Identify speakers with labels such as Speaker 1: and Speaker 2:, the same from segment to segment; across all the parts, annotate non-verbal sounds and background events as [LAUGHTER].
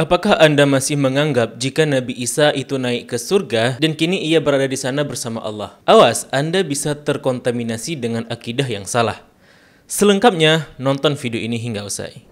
Speaker 1: Apakah Anda masih menganggap jika Nabi Isa itu naik ke surga dan kini ia berada di sana bersama Allah? Awas, Anda bisa terkontaminasi dengan akidah yang salah. Selengkapnya, nonton video ini hingga usai.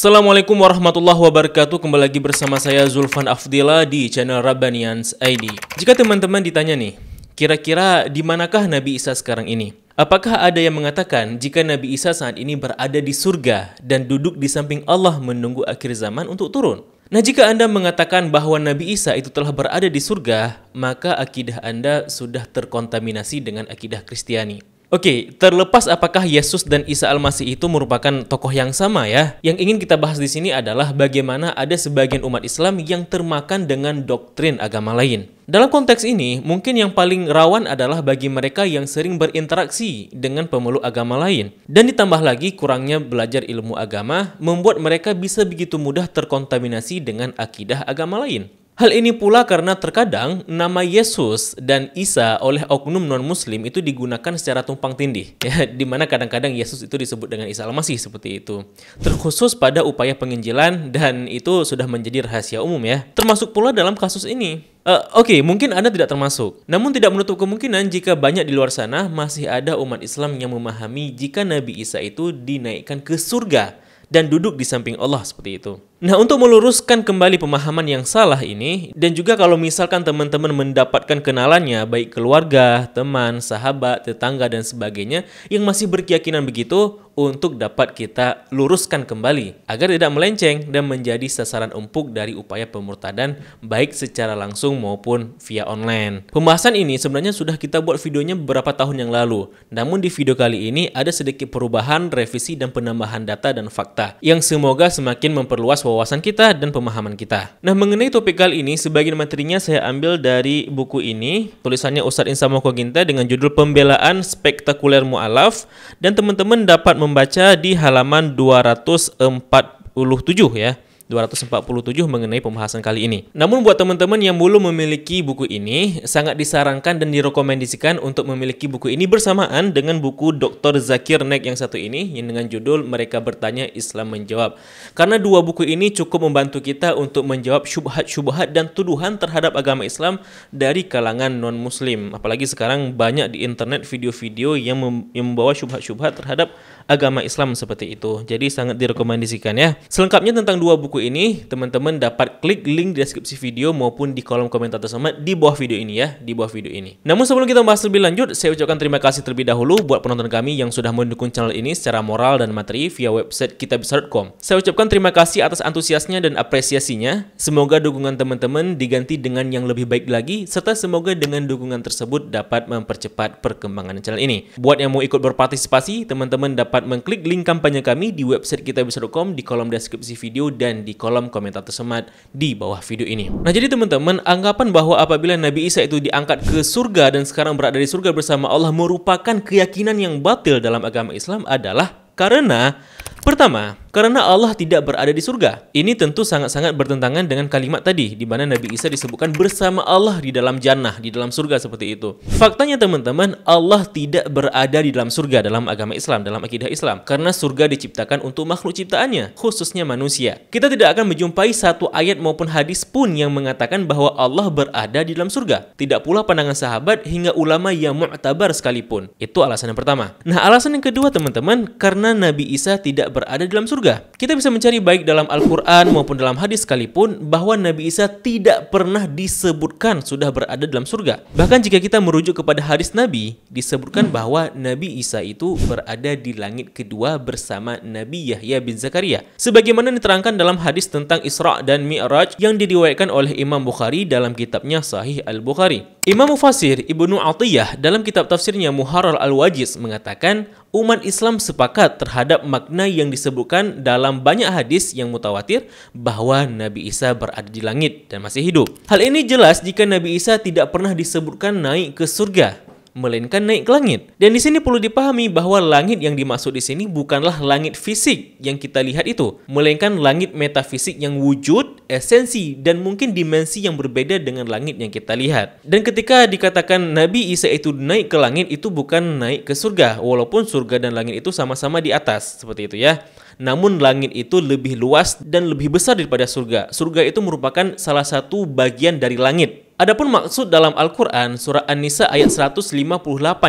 Speaker 1: Assalamualaikum warahmatullahi wabarakatuh Kembali lagi bersama saya Zulfan Afdila di channel Rabbanians ID Jika teman-teman ditanya nih Kira-kira di manakah Nabi Isa sekarang ini? Apakah ada yang mengatakan jika Nabi Isa saat ini berada di surga dan duduk di samping Allah menunggu akhir zaman untuk turun? Nah, jika Anda mengatakan bahwa Nabi Isa itu telah berada di surga, maka akidah Anda sudah terkontaminasi dengan akidah Kristiani. Oke, okay, terlepas apakah Yesus dan Isa Al-Masih itu merupakan tokoh yang sama ya, yang ingin kita bahas di sini adalah bagaimana ada sebagian umat Islam yang termakan dengan doktrin agama lain. Dalam konteks ini, mungkin yang paling rawan adalah bagi mereka yang sering berinteraksi dengan pemeluk agama lain. Dan ditambah lagi, kurangnya belajar ilmu agama membuat mereka bisa begitu mudah terkontaminasi dengan akidah agama lain. Hal ini pula karena terkadang nama Yesus dan Isa oleh oknum non-muslim itu digunakan secara tumpang tindih, [LAUGHS] ya, di mana kadang-kadang Yesus itu disebut dengan Isa Al-Masih seperti itu. Terkhusus pada upaya penginjilan dan itu sudah menjadi rahasia umum ya. Termasuk pula dalam kasus ini. Uh, Oke, okay, mungkin Anda tidak termasuk. Namun tidak menutup kemungkinan jika banyak di luar sana masih ada umat Islam yang memahami jika Nabi Isa itu dinaikkan ke surga dan duduk di samping Allah seperti itu. Nah, untuk meluruskan kembali pemahaman yang salah ini, dan juga kalau misalkan teman-teman mendapatkan kenalannya, baik keluarga, teman, sahabat, tetangga, dan sebagainya, yang masih berkeyakinan begitu, untuk dapat kita luruskan kembali, agar tidak melenceng dan menjadi sasaran empuk dari upaya pemurtadan, baik secara langsung maupun via online. Pembahasan ini sebenarnya sudah kita buat videonya beberapa tahun yang lalu, namun di video kali ini ada sedikit perubahan, revisi, dan penambahan data dan fakta, yang semoga semakin memperluas wawasan kita dan pemahaman kita. Nah, mengenai topik kali ini, sebagian materinya saya ambil dari buku ini, tulisannya Ustadz Insa Moko dengan judul Pembelaan Spektakuler Mu'alaf, dan teman-teman dapat membaca di halaman 247 ya. 247 mengenai pembahasan kali ini. Namun buat teman-teman yang belum memiliki buku ini, sangat disarankan dan direkomendasikan untuk memiliki buku ini bersamaan dengan buku Dr. Zakir Naik yang satu ini yang dengan judul Mereka Bertanya Islam Menjawab. Karena dua buku ini cukup membantu kita untuk menjawab syubhat-syubhat dan tuduhan terhadap agama Islam dari kalangan non-muslim. Apalagi sekarang banyak di internet video-video yang, membawa syubhat-syubhat terhadap agama Islam seperti itu. Jadi sangat direkomendasikan ya. Selengkapnya tentang dua buku ini, teman-teman dapat klik link di deskripsi video maupun di kolom komentar tersebut di bawah video ini ya, di bawah video ini. Namun sebelum kita bahas lebih lanjut, saya ucapkan terima kasih terlebih dahulu buat penonton kami yang sudah mendukung channel ini secara moral dan materi via website kitabisa.com. Saya ucapkan terima kasih atas antusiasnya dan apresiasinya. Semoga dukungan teman-teman diganti dengan yang lebih baik lagi, serta semoga dengan dukungan tersebut dapat mempercepat perkembangan channel ini. Buat yang mau ikut berpartisipasi, teman-teman dapat mengklik link kampanye kami di website kitabisa.com di kolom deskripsi video dan di di kolom komentar tersemat di bawah video ini. Nah jadi teman-teman, anggapan bahwa apabila Nabi Isa itu diangkat ke surga dan sekarang berada di surga bersama Allah merupakan keyakinan yang batil dalam agama Islam adalah karena pertama, karena Allah tidak berada di surga. Ini tentu sangat-sangat bertentangan dengan kalimat tadi di mana Nabi Isa disebutkan bersama Allah di dalam jannah, di dalam surga seperti itu. Faktanya teman-teman, Allah tidak berada di dalam surga dalam agama Islam, dalam akidah Islam karena surga diciptakan untuk makhluk ciptaannya, khususnya manusia. Kita tidak akan menjumpai satu ayat maupun hadis pun yang mengatakan bahwa Allah berada di dalam surga. Tidak pula pandangan sahabat hingga ulama yang mu'tabar sekalipun. Itu alasan yang pertama. Nah, alasan yang kedua teman-teman, karena Nabi Isa tidak berada di dalam surga surga. Kita bisa mencari baik dalam Al-Quran maupun dalam hadis sekalipun bahwa Nabi Isa tidak pernah disebutkan sudah berada dalam surga. Bahkan jika kita merujuk kepada hadis Nabi, disebutkan bahwa Nabi Isa itu berada di langit kedua bersama Nabi Yahya bin Zakaria. Sebagaimana diterangkan dalam hadis tentang Isra dan Mi'raj yang diriwayatkan oleh Imam Bukhari dalam kitabnya Sahih Al-Bukhari. Imam Mufasir Ibnu Atiyah dalam kitab tafsirnya Muharrar Al-Wajiz mengatakan umat Islam sepakat terhadap makna yang disebutkan dalam banyak hadis yang mutawatir bahwa Nabi Isa berada di langit dan masih hidup. Hal ini jelas jika Nabi Isa tidak pernah disebutkan naik ke surga melainkan naik ke langit. Dan di sini perlu dipahami bahwa langit yang dimaksud di sini bukanlah langit fisik yang kita lihat itu, melainkan langit metafisik yang wujud, esensi, dan mungkin dimensi yang berbeda dengan langit yang kita lihat. Dan ketika dikatakan Nabi Isa itu naik ke langit itu bukan naik ke surga, walaupun surga dan langit itu sama-sama di atas, seperti itu ya. Namun langit itu lebih luas dan lebih besar daripada surga. Surga itu merupakan salah satu bagian dari langit Adapun maksud dalam Al-Quran, surah An-Nisa ayat 158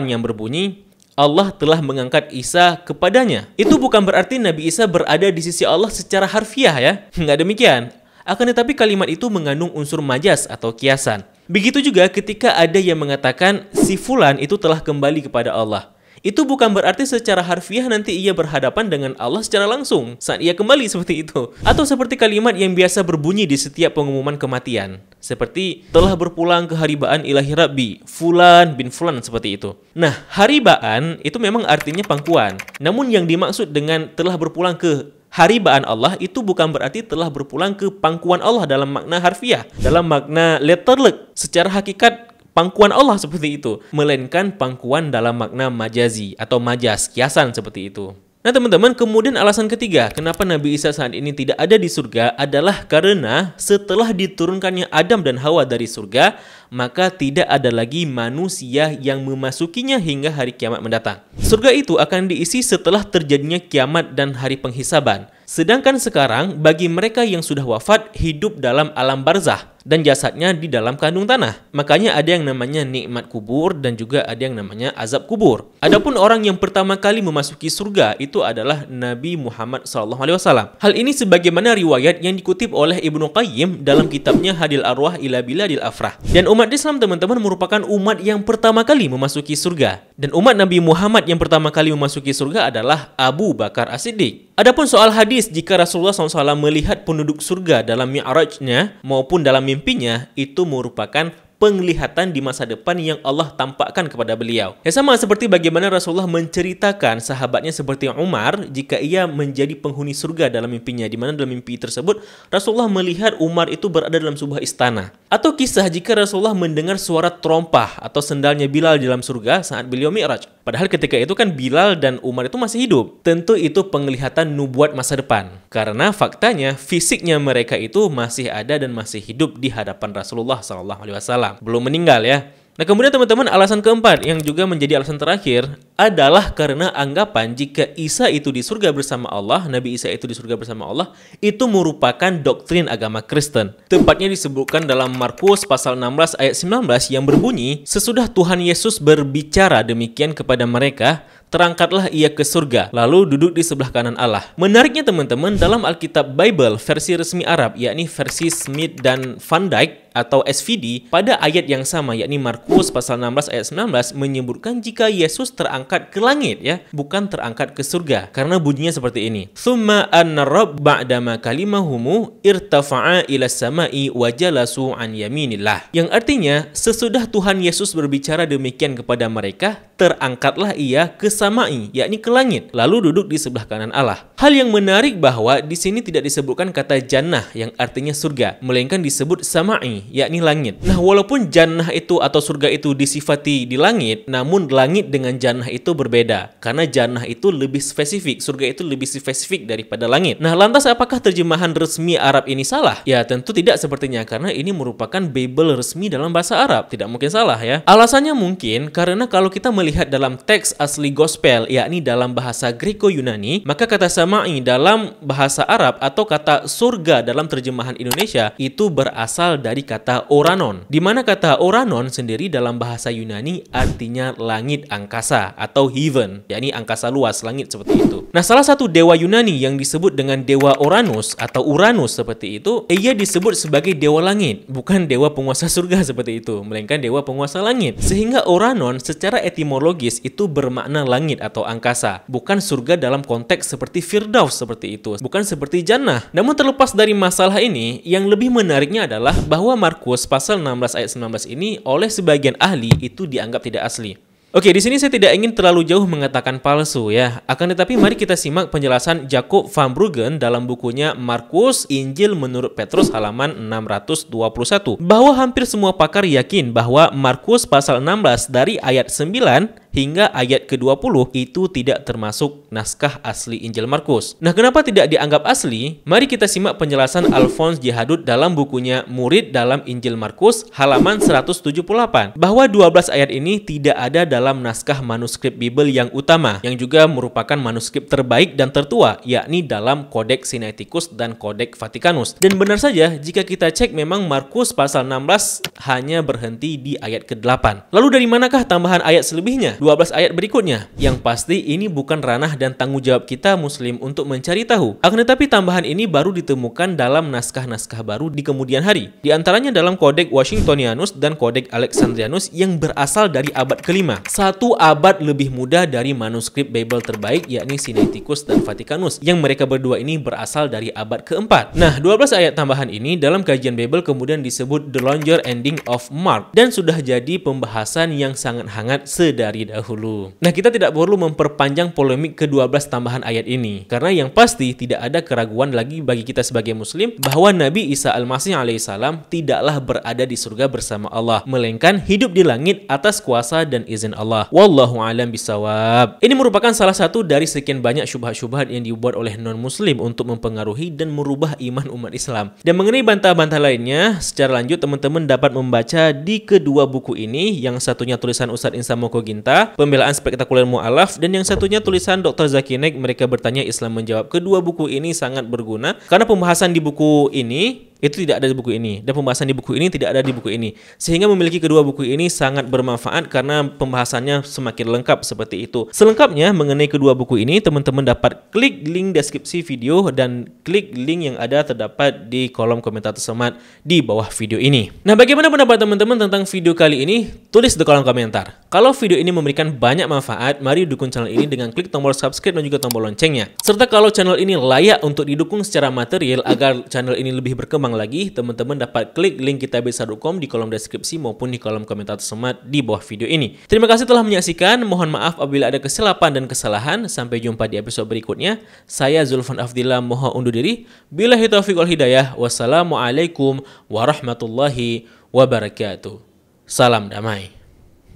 Speaker 1: yang berbunyi, Allah telah mengangkat Isa kepadanya. Itu bukan berarti Nabi Isa berada di sisi Allah secara harfiah ya. Nggak demikian. Akan tetapi kalimat itu mengandung unsur majas atau kiasan. Begitu juga ketika ada yang mengatakan si fulan itu telah kembali kepada Allah. Itu bukan berarti secara harfiah nanti ia berhadapan dengan Allah secara langsung saat ia kembali seperti itu. Atau seperti kalimat yang biasa berbunyi di setiap pengumuman kematian. Seperti telah berpulang ke haribaan ilahi rabbi, fulan bin fulan seperti itu. Nah, haribaan itu memang artinya pangkuan. Namun yang dimaksud dengan telah berpulang ke haribaan Allah itu bukan berarti telah berpulang ke pangkuan Allah dalam makna harfiah, dalam makna letterlek. Secara hakikat pangkuan Allah seperti itu, melainkan pangkuan dalam makna majazi atau majas, kiasan seperti itu. Nah teman-teman, kemudian alasan ketiga kenapa Nabi Isa saat ini tidak ada di surga adalah karena setelah diturunkannya Adam dan Hawa dari surga, maka tidak ada lagi manusia yang memasukinya hingga hari kiamat mendatang. Surga itu akan diisi setelah terjadinya kiamat dan hari penghisaban. Sedangkan sekarang, bagi mereka yang sudah wafat, hidup dalam alam barzah dan jasadnya di dalam kandung tanah. Makanya ada yang namanya nikmat kubur dan juga ada yang namanya azab kubur. Adapun orang yang pertama kali memasuki surga itu adalah Nabi Muhammad SAW. Hal ini sebagaimana riwayat yang dikutip oleh Ibnu Qayyim dalam kitabnya Hadil Arwah Ila Biladil Afrah. Dan umat Islam teman-teman merupakan umat yang pertama kali memasuki surga. Dan umat Nabi Muhammad yang pertama kali memasuki surga adalah Abu Bakar As-Siddiq. Adapun soal hadis, jika Rasulullah SAW melihat penduduk surga dalam mi'rajnya maupun dalam mimpinya, itu merupakan penglihatan di masa depan yang Allah tampakkan kepada beliau. Ya sama seperti bagaimana Rasulullah menceritakan sahabatnya seperti Umar jika ia menjadi penghuni surga dalam mimpinya di mana dalam mimpi tersebut Rasulullah melihat Umar itu berada dalam sebuah istana. Atau kisah jika Rasulullah mendengar suara terompah atau sendalnya Bilal dalam surga saat beliau Mi'raj. Padahal ketika itu kan Bilal dan Umar itu masih hidup. Tentu itu penglihatan nubuat masa depan. Karena faktanya fisiknya mereka itu masih ada dan masih hidup di hadapan Rasulullah SAW. Belum meninggal ya. Nah kemudian teman-teman alasan keempat yang juga menjadi alasan terakhir adalah karena anggapan jika Isa itu di surga bersama Allah, Nabi Isa itu di surga bersama Allah, itu merupakan doktrin agama Kristen. Tepatnya disebutkan dalam Markus pasal 16 ayat 19 yang berbunyi, Sesudah Tuhan Yesus berbicara demikian kepada mereka, terangkatlah ia ke surga, lalu duduk di sebelah kanan Allah. Menariknya teman-teman, dalam Alkitab Bible versi resmi Arab, yakni versi Smith dan Van Dyke atau SVD, pada ayat yang sama yakni Markus pasal 16 ayat 19 menyebutkan jika Yesus terangkat terangkat ke langit ya, bukan terangkat ke surga karena bunyinya seperti ini. Tsumma anna rabb ba'dama kalimahumu irtafa'a ila samai wa jalasu an yaminillah. Yang artinya sesudah Tuhan Yesus berbicara demikian kepada mereka, terangkatlah ia ke samai, yakni ke langit, lalu duduk di sebelah kanan Allah. Hal yang menarik bahwa di sini tidak disebutkan kata jannah yang artinya surga, melainkan disebut sama'i, yakni langit. Nah, walaupun jannah itu atau surga itu disifati di langit, namun langit dengan jannah itu berbeda karena jannah itu lebih spesifik, surga itu lebih spesifik daripada langit. Nah, lantas apakah terjemahan resmi Arab ini salah? Ya, tentu tidak sepertinya karena ini merupakan Bible resmi dalam bahasa Arab, tidak mungkin salah ya. Alasannya mungkin karena kalau kita melihat dalam teks asli gospel, yakni dalam bahasa Griko Yunani, maka kata sama sama'i dalam bahasa Arab atau kata surga dalam terjemahan Indonesia itu berasal dari kata oranon. Di mana kata oranon sendiri dalam bahasa Yunani artinya langit angkasa atau heaven, yakni angkasa luas, langit seperti itu. Nah, salah satu dewa Yunani yang disebut dengan dewa Uranus atau Uranus seperti itu, eh, ia disebut sebagai dewa langit, bukan dewa penguasa surga [LAUGHS] seperti itu, melainkan dewa penguasa langit. Sehingga Oranon secara etimologis itu bermakna langit atau angkasa, bukan surga dalam konteks seperti film Firdaus seperti itu, bukan seperti jannah. Namun terlepas dari masalah ini, yang lebih menariknya adalah bahwa Markus pasal 16 ayat 19 ini oleh sebagian ahli itu dianggap tidak asli. Oke, di sini saya tidak ingin terlalu jauh mengatakan palsu ya. Akan tetapi mari kita simak penjelasan Jacob van Bruggen dalam bukunya Markus Injil menurut Petrus halaman 621 bahwa hampir semua pakar yakin bahwa Markus pasal 16 dari ayat 9 hingga ayat ke-20 itu tidak termasuk naskah asli Injil Markus. Nah, kenapa tidak dianggap asli? Mari kita simak penjelasan Alphonse Jihadut dalam bukunya Murid dalam Injil Markus halaman 178 bahwa 12 ayat ini tidak ada dalam naskah manuskrip Bibel yang utama yang juga merupakan manuskrip terbaik dan tertua yakni dalam Kodeks Sinaiticus dan Kodeks Vaticanus. Dan benar saja jika kita cek memang Markus pasal 16 hanya berhenti di ayat ke-8. Lalu dari manakah tambahan ayat selebihnya? 12 ayat berikutnya. Yang pasti ini bukan ranah dan tanggung jawab kita muslim untuk mencari tahu. Akan tetapi tambahan ini baru ditemukan dalam naskah-naskah baru di kemudian hari. Di antaranya dalam kodek Washingtonianus dan kodek Alexandrianus yang berasal dari abad kelima. Satu abad lebih muda dari manuskrip Babel terbaik yakni Sinaiticus dan Vaticanus yang mereka berdua ini berasal dari abad keempat. Nah, 12 ayat tambahan ini dalam kajian Babel kemudian disebut The Longer Ending of Mark dan sudah jadi pembahasan yang sangat hangat sedari dahulu. Nah, kita tidak perlu memperpanjang polemik ke-12 tambahan ayat ini karena yang pasti tidak ada keraguan lagi bagi kita sebagai muslim bahwa Nabi Isa Al-Masih alaihissalam tidaklah berada di surga bersama Allah, melainkan hidup di langit atas kuasa dan izin Allah. Wallahu alam bisawab. Ini merupakan salah satu dari sekian banyak syubhat-syubhat yang dibuat oleh non-muslim untuk mempengaruhi dan merubah iman umat Islam. Dan mengenai bantah-bantah lainnya, secara lanjut teman-teman dapat membaca di kedua buku ini yang satunya tulisan Ustadz Insamoko Ginta Pembelaan Spektakuler Mu'alaf, dan yang satunya tulisan Dr. Zakinek Mereka Bertanya Islam Menjawab. Kedua buku ini sangat berguna karena pembahasan di buku ini itu tidak ada di buku ini dan pembahasan di buku ini tidak ada di buku ini. Sehingga memiliki kedua buku ini sangat bermanfaat karena pembahasannya semakin lengkap seperti itu. Selengkapnya mengenai kedua buku ini teman-teman dapat klik link deskripsi video dan klik link yang ada terdapat di kolom komentar tersemat di bawah video ini. Nah, bagaimana pendapat teman-teman tentang video kali ini? Tulis di kolom komentar. Kalau video ini memberikan banyak manfaat, mari dukung channel ini dengan klik tombol subscribe dan juga tombol loncengnya. Serta kalau channel ini layak untuk didukung secara material agar channel ini lebih berkembang Ulang lagi, teman-teman dapat klik link kitabisa.com di kolom deskripsi maupun di kolom komentar tersemat di bawah video ini. Terima kasih telah menyaksikan. Mohon maaf apabila ada kesilapan dan kesalahan. Sampai jumpa di episode berikutnya. Saya Zulfan Afdillah mohon undur diri. Bila hitafiq wal hidayah. Wassalamualaikum warahmatullahi wabarakatuh. Salam damai.